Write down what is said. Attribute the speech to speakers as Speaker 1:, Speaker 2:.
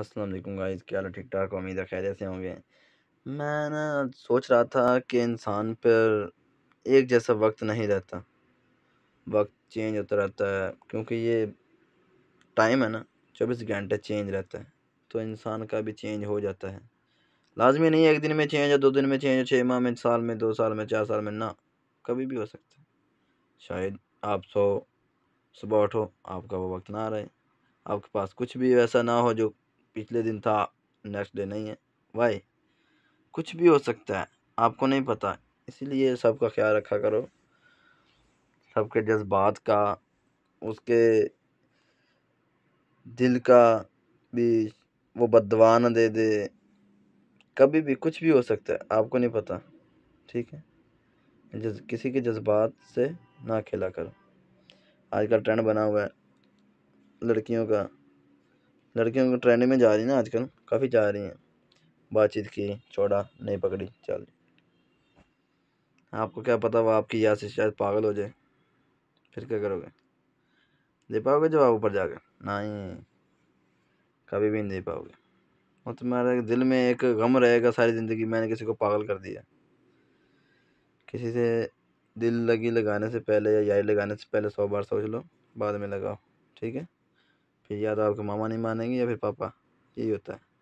Speaker 1: अस्सलाम वालेकुम गाइस क्या हाल ठीक ठाक उम्मीद है खैरियत से होंगे मैं ना सोच रहा था कि इंसान पर एक जैसा वक्त नहीं रहता वक्त चेंज होता रहता है क्योंकि ये टाइम है ना चौबीस घंटे चेंज रहता है तो इंसान का भी चेंज हो जाता है लाजमी नहीं है एक दिन में चेंज है दो दिन में चेंज है छः माह में साल में दो साल में चार साल में ना कभी भी हो सकता है शायद आप सो सुबह उठो आपका वो वक्त ना रहे आपके पास कुछ भी ऐसा ना हो जो पिछले दिन था नेक्स्ट डे नहीं है भाई कुछ भी हो सकता है आपको नहीं पता इसीलिए सबका ख्याल रखा करो सबके जज्बात का उसके दिल का भी वो बदवा ना दे दे कभी भी कुछ भी हो सकता है आपको नहीं पता ठीक है जज किसी के जज्बात से ना खेला करो आज का ट्रेंड बना हुआ है लड़कियों का लड़कियों की ट्रेंड में जा रही ना आजकल काफ़ी जा रही हैं बातचीत की चौड़ा नहीं पकड़ी चल आपको क्या पता वो आपकी याद से शायद पागल हो जाए फिर क्या करोगे दे पाओगे जवाब ऊपर जाकर नहीं कभी भी नहीं दे पाओगे और तुम्हारे दिल में एक गम रहेगा सारी ज़िंदगी मैंने किसी को पागल कर दिया किसी से दिल लगी लगाने से पहले या यारी लगाने से पहले सौ बार सोच लो बाद में लगाओ ठीक है फिर या तो आपके मामा नहीं मानेंगे या फिर पापा यही होता है